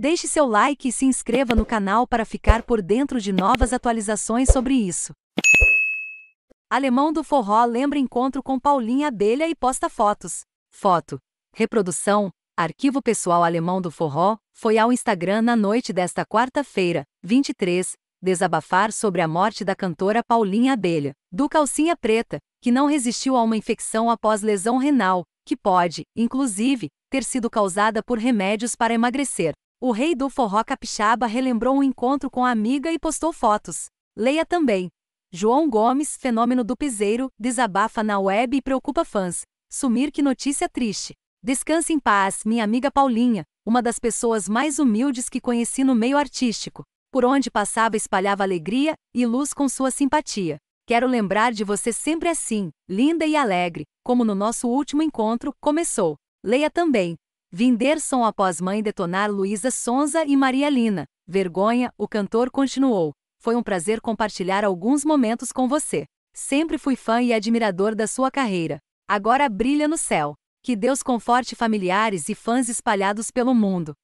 Deixe seu like e se inscreva no canal para ficar por dentro de novas atualizações sobre isso. Alemão do Forró lembra encontro com Paulinha Abelha e posta fotos. Foto. Reprodução. Arquivo pessoal Alemão do Forró foi ao Instagram na noite desta quarta-feira, 23, desabafar sobre a morte da cantora Paulinha Abelha, do Calcinha Preta, que não resistiu a uma infecção após lesão renal, que pode, inclusive, ter sido causada por remédios para emagrecer. O rei do forró capixaba relembrou um encontro com a amiga e postou fotos. Leia também. João Gomes, fenômeno do piseiro, desabafa na web e preocupa fãs. Sumir que notícia triste. Descanse em paz, minha amiga Paulinha, uma das pessoas mais humildes que conheci no meio artístico. Por onde passava espalhava alegria e luz com sua simpatia. Quero lembrar de você sempre assim, linda e alegre, como no nosso último encontro, começou. Leia também. Vinderson após mãe detonar Luísa Sonza e Maria Lina. Vergonha, o cantor continuou. Foi um prazer compartilhar alguns momentos com você. Sempre fui fã e admirador da sua carreira. Agora brilha no céu. Que Deus conforte familiares e fãs espalhados pelo mundo.